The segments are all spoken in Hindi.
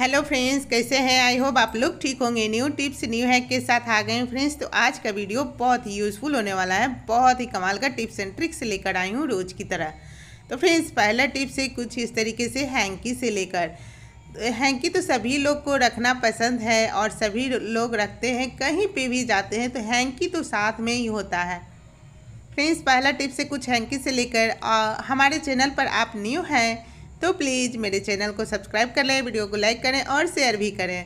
हेलो फ्रेंड्स कैसे हैं आई होप आप लोग ठीक होंगे न्यू टिप्स न्यू हैक के साथ आ गए फ्रेंड्स तो आज का वीडियो बहुत ही यूज़फुल होने वाला है बहुत ही कमाल का टिप्स एंड ट्रिक्स लेकर आई हूँ रोज़ की तरह तो फ्रेंड्स पहला टिप्स है कुछ इस तरीके से हैंकी से लेकर हैंकी तो सभी लोग को रखना पसंद है और सभी लोग रखते हैं कहीं पर भी जाते हैं तो हैंकी तो साथ में ही होता है फ्रेंड्स पहला टिप्स है कुछ हैंकी से लेकर हमारे चैनल पर आप न्यू हैं तो प्लीज़ मेरे चैनल को सब्सक्राइब कर लें वीडियो को लाइक करें और शेयर भी करें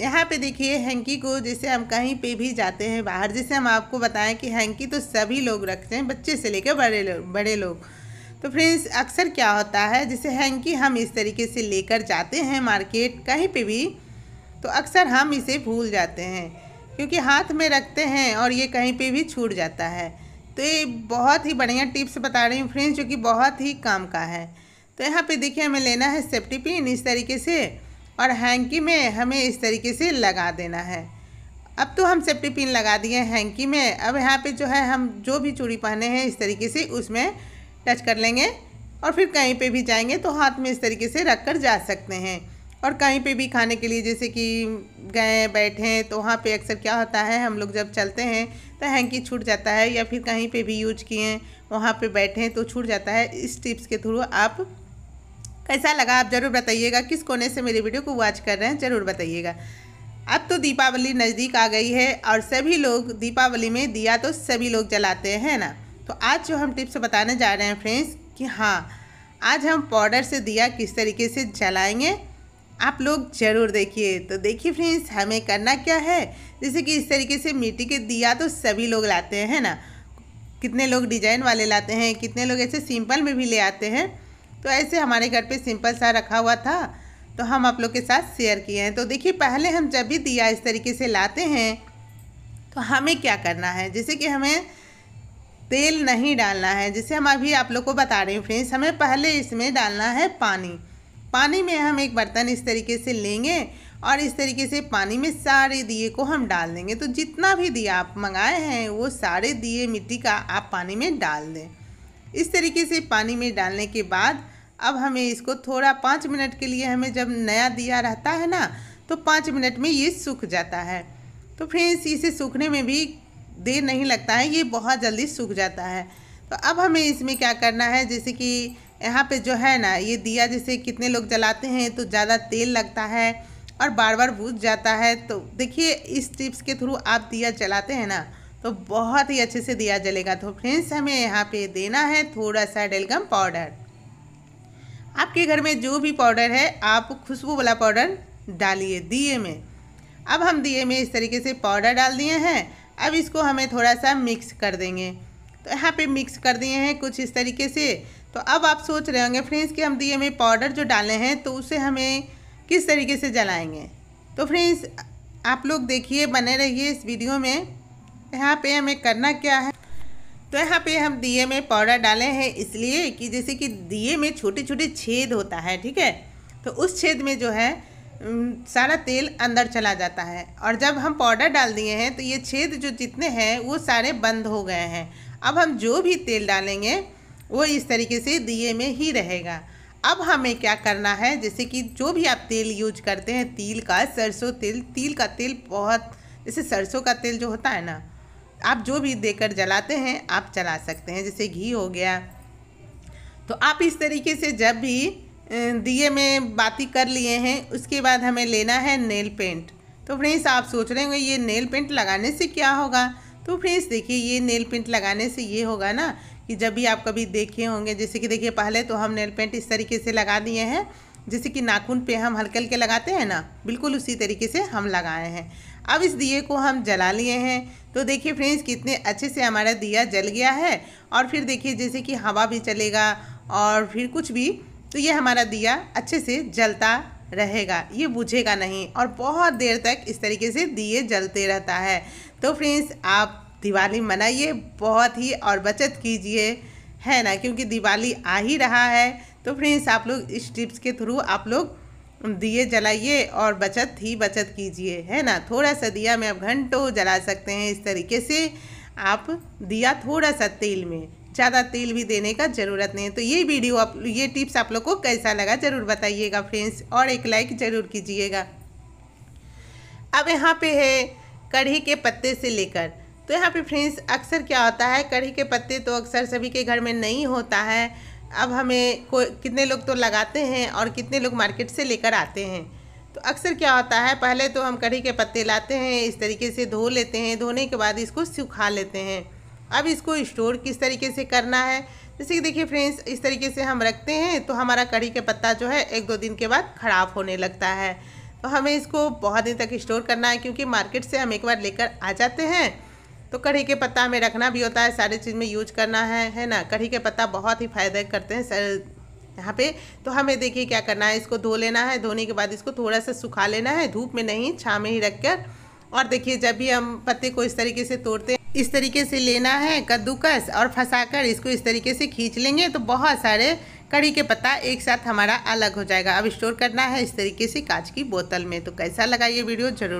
यहाँ पे देखिए हैंकी को जैसे हम कहीं पे भी जाते हैं बाहर जैसे हम आपको बताएं कि हैंकी तो सभी लोग रखते हैं बच्चे से लेकर बड़े लोग बड़े लोग तो फ्रेंड्स अक्सर क्या होता है जैसे हैंकी हम इस तरीके से लेकर जाते हैं मार्केट कहीं पे भी तो अक्सर हम इसे भूल जाते हैं क्योंकि हाथ में रखते हैं और ये कहीं पर भी छूट जाता है तो ये बहुत ही बढ़िया टिप्स बता रही हूँ फ्रेंड्स जो कि बहुत ही काम का है तो यहाँ पे देखिए हमें लेना है सेफ्टी पिन इस तरीके से और हैंकी में हमें इस तरीके से लगा देना है अब तो हम सेफ्टी पिन लगा दिए हैं हैंकी में अब यहाँ पे जो है हम जो भी चूड़ी पहने हैं इस तरीके से उसमें टच कर लेंगे और फिर कहीं पे भी जाएंगे तो हाथ में इस तरीके से रख कर जा सकते हैं और कहीं पे भी खाने के लिए जैसे कि गए बैठे तो वहाँ पे अक्सर क्या होता है हम लोग जब चलते हैं तो हैंकी छूट जाता है या फिर कहीं पे भी यूज किए वहाँ पे बैठे तो छूट जाता है इस टिप्स के थ्रू आप कैसा लगा आप ज़रूर बताइएगा किस कोने से मेरी वीडियो को वॉच कर रहे हैं ज़रूर बताइएगा अब तो दीपावली नज़दीक आ गई है और सभी लोग दीपावली में दिया तो सभी लोग जलाते हैं ना तो आज जो हम टिप्स बताने जा रहे हैं फ्रेंड्स कि हाँ आज हम पाउडर से दिया किस तरीके से जलाएंगे आप लोग ज़रूर देखिए तो देखिए फ्रेंड्स हमें करना क्या है जैसे कि इस तरीके से मिट्टी के दिया तो सभी लोग लाते हैं ना कितने लोग डिजाइन वाले लाते हैं कितने लोग ऐसे सिंपल में भी ले आते हैं तो ऐसे हमारे घर पे सिंपल सा रखा हुआ था तो हम आप लोग के साथ शेयर किए हैं तो देखिए पहले हम जब भी दिया इस तरीके से लाते हैं तो हमें क्या करना है जैसे कि हमें तेल नहीं डालना है जैसे हम अभी आप लोग को बता रहे हैं फ्रेंड्स हमें पहले इसमें डालना है पानी पानी में हम एक बर्तन इस तरीके से लेंगे और इस तरीके से पानी में सारे दिए को हम डाल देंगे तो जितना भी दिया आप मंगाए हैं वो सारे दिए मिट्टी का आप पानी में डाल दें इस तरीके से पानी में डालने के बाद अब हमें इसको थोड़ा पाँच मिनट के लिए हमें जब नया दिया रहता है ना तो पाँच मिनट में ये सूख जाता है तो फ्रेंड्स इसे सूखने में भी देर नहीं लगता है ये बहुत जल्दी सूख जाता है तो अब हमें इसमें क्या करना है जैसे कि यहाँ पे जो है ना ये दिया जैसे कितने लोग जलाते हैं तो ज़्यादा तेल लगता है और बार बार बुझ जाता है तो देखिए इस टिप्स के थ्रू आप दिया जलाते हैं ना तो बहुत ही अच्छे से दिया जलेगा तो फ्रेंड्स हमें यहाँ पे देना है थोड़ा सा डेलगम पाउडर आपके घर में जो भी पाउडर है आप खुशबू वाला पाउडर डालिए दिए में अब हम दिए में इस तरीके से पाउडर डाल दिए हैं अब इसको हमें थोड़ा सा मिक्स कर देंगे तो यहाँ पे मिक्स कर दिए हैं कुछ इस तरीके से तो अब आप सोच रहे होंगे फ्रेंड्स कि हम दिए में पाउडर जो डाले हैं तो उसे हमें किस तरीके से जलाएंगे तो फ्रेंड्स आप लोग देखिए बने रहिए इस वीडियो में यहाँ पे हमें करना क्या तो यहाँ पे हम दिए में पाउडर डाले हैं इसलिए कि जैसे कि दिए में छोटे छोटे छेद होता है ठीक है तो उस छेद में जो है सारा तेल अंदर चला जाता है और जब हम पाउडर डाल दिए हैं तो ये छेद जो जितने हैं वो सारे बंद हो गए हैं अब हम जो भी तेल डालेंगे वो इस तरीके से दिए में ही रहेगा अब हमें क्या करना है जैसे कि जो भी आप तेल यूज करते हैं तिल का सरसों तेल तिल का तेल बहुत जैसे सरसों का तेल जो होता है ना आप जो भी देकर जलाते हैं आप जला सकते हैं जैसे घी हो गया तो आप इस तरीके से जब भी दिए में बाती कर लिए हैं उसके बाद हमें लेना है नेल पेंट तो फ्रेंड्स आप सोच रहे होंगे ये नेल पेंट लगाने से क्या होगा तो फ्रेंड्स देखिए ये नेल पेंट लगाने से ये होगा ना कि जब भी आप कभी देखे होंगे जैसे कि देखिए पहले तो हम नेल पेंट इस तरीके से लगा दिए हैं जैसे कि नाखून पे हम हल्के हल्के लगाते हैं ना बिल्कुल उसी तरीके से हम लगाए हैं अब इस दिए को हम जला लिए हैं तो देखिए फ्रेंड्स कितने अच्छे से हमारा दिया जल गया है और फिर देखिए जैसे कि हवा भी चलेगा और फिर कुछ भी तो ये हमारा दिया अच्छे से जलता रहेगा ये बुझेगा नहीं और बहुत देर तक इस तरीके से दिए जलते रहता है तो फ्रेंड्स आप दिवाली मनाइए बहुत ही और बचत कीजिए है ना क्योंकि दिवाली आ ही रहा है तो फ्रेंड्स आप लोग इस टिप्स के थ्रू आप लोग दिए जलाइए और बचत ही बचत कीजिए है ना थोड़ा सा दिया में आप घंटों जला सकते हैं इस तरीके से आप दिया थोड़ा सा तेल में ज़्यादा तेल भी देने का ज़रूरत नहीं है तो ये वीडियो आप ये टिप्स आप लोग को कैसा लगा ज़रूर बताइएगा फ्रेंड्स और एक लाइक ज़रूर कीजिएगा अब यहाँ पे है कढ़ी के पत्ते से लेकर तो यहाँ पे फ्रेंड्स अक्सर क्या होता है कढ़ी के पत्ते तो अक्सर सभी के घर में नहीं होता है अब हमें को कितने लोग तो लगाते हैं और कितने लोग मार्केट से लेकर आते हैं तो अक्सर क्या होता है पहले तो हम कढ़ी के पत्ते लाते हैं इस तरीके से धो लेते हैं धोने के बाद इसको सुखा लेते हैं अब इसको स्टोर किस तरीके से करना है जैसे कि देखिए फ्रेंड्स इस तरीके से हम रखते हैं तो हमारा कढ़ी का पत्ता जो है एक दो दिन के बाद ख़राब होने लगता है तो हमें इसको बहुत दिन तक स्टोर करना है क्योंकि मार्केट से हम एक बार लेकर आ जाते हैं तो कढ़ी के पत्ता हमें रखना भी होता है सारे चीज़ में यूज करना है है ना कढ़ी के पत्ता बहुत ही फायदा करते हैं सर यहाँ पे तो हमें देखिए क्या करना है इसको धो लेना है धोने के बाद इसको थोड़ा सा सुखा लेना है धूप में नहीं छा में ही रख कर और देखिए जब भी हम पत्ते को इस तरीके से तोड़ते हैं इस तरीके से लेना है कद्दूकस और फंसाकर इसको इस तरीके से खींच लेंगे तो बहुत सारे कढ़ी के पत्ता एक साथ हमारा अलग हो जाएगा अब स्टोर करना है इस तरीके से कांच की बोतल में तो कैसा लगा ये वीडियो जरूर